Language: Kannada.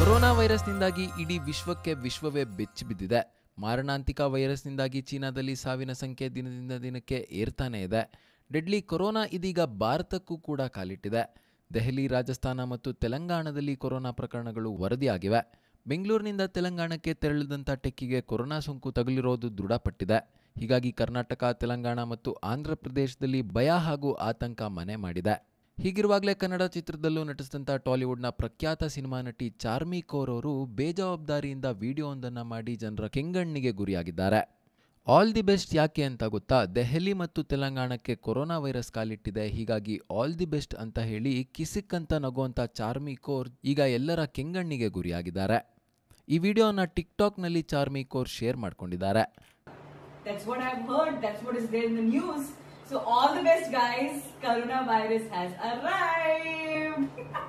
ಕೊರೋನಾ ವೈರಸ್ನಿಂದಾಗಿ ಇಡೀ ವಿಶ್ವಕ್ಕೆ ವಿಶ್ವವೇ ಬೆಚ್ಚಿ ಬಿದ್ದಿದೆ ಮಾರಣಾಂತಿಕ ವೈರಸ್ನಿಂದಾಗಿ ಚೀನಾದಲ್ಲಿ ಸಾವಿನ ಸಂಖ್ಯೆ ದಿನದಿಂದ ದಿನಕ್ಕೆ ಏರ್ತಾನೇ ಇದೆ ಡೆಡ್ಲಿ ಕೊರೋನಾ ಇದೀಗ ಭಾರತಕ್ಕೂ ಕೂಡ ಕಾಲಿಟ್ಟಿದೆ ದೆಹಲಿ ರಾಜಸ್ಥಾನ ಮತ್ತು ತೆಲಂಗಾಣದಲ್ಲಿ ಕೊರೋನಾ ಪ್ರಕರಣಗಳು ವರದಿಯಾಗಿವೆ ಬೆಂಗಳೂರಿನಿಂದ ತೆಲಂಗಾಣಕ್ಕೆ ತೆರಳಿದಂಥ ಟೆಕ್ಕಿಗೆ ಕೊರೋನಾ ಸೋಂಕು ತಗುಲಿರೋದು ದೃಢಪಟ್ಟಿದೆ ಹೀಗಾಗಿ ಕರ್ನಾಟಕ ತೆಲಂಗಾಣ ಮತ್ತು ಆಂಧ್ರ ಪ್ರದೇಶದಲ್ಲಿ ಭಯ ಹಾಗೂ ಆತಂಕ ಮನೆ ಮಾಡಿದೆ ಹೀಗಿರುವಾಗಲೇ ಕನ್ನಡ ಚಿತ್ರದಲ್ಲೂ ನಟಿಸಿದಂಥ ಟಾಲಿವುಡ್ನ ಪ್ರಖ್ಯಾತ ಸಿನಿಮಾ ನಟಿ ಚಾರ್ಮಿ ಕೋರ್ ಅವರು ಬೇಜವಾಬ್ದಾರಿಯಿಂದ ವಿಡಿಯೋ ವಿಡಿಯೋವೊಂದನ್ನು ಮಾಡಿ ಜನರ ಕೆಂಗಣ್ಣಿಗೆ ಗುರಿಯಾಗಿದ್ದಾರೆ ಆಲ್ ದಿ ಬೆಸ್ಟ್ ಯಾಕೆ ಅಂತ ಗೊತ್ತಾ ದೆಹಲಿ ಮತ್ತು ತೆಲಂಗಾಣಕ್ಕೆ ಕೊರೋನಾ ವೈರಸ್ ಕಾಲಿಟ್ಟಿದೆ ಹೀಗಾಗಿ ಆಲ್ ದಿ ಬೆಸ್ಟ್ ಅಂತ ಹೇಳಿ ಕಿಸಿಕ್ ಅಂತ ನಗುವಂಥ ಚಾರ್ಮಿ ಕೋರ್ ಈಗ ಎಲ್ಲರ ಕೆಂಗಣ್ಣಿಗೆ ಗುರಿಯಾಗಿದ್ದಾರೆ ಈ ವಿಡಿಯೋನ ಟಿಕ್ ಟಾಕ್ನಲ್ಲಿ ಚಾರ್ಮಿ ಕೋರ್ ಶೇರ್ ಮಾಡಿಕೊಂಡಿದ್ದಾರೆ So all the best guys, coronavirus has arrived.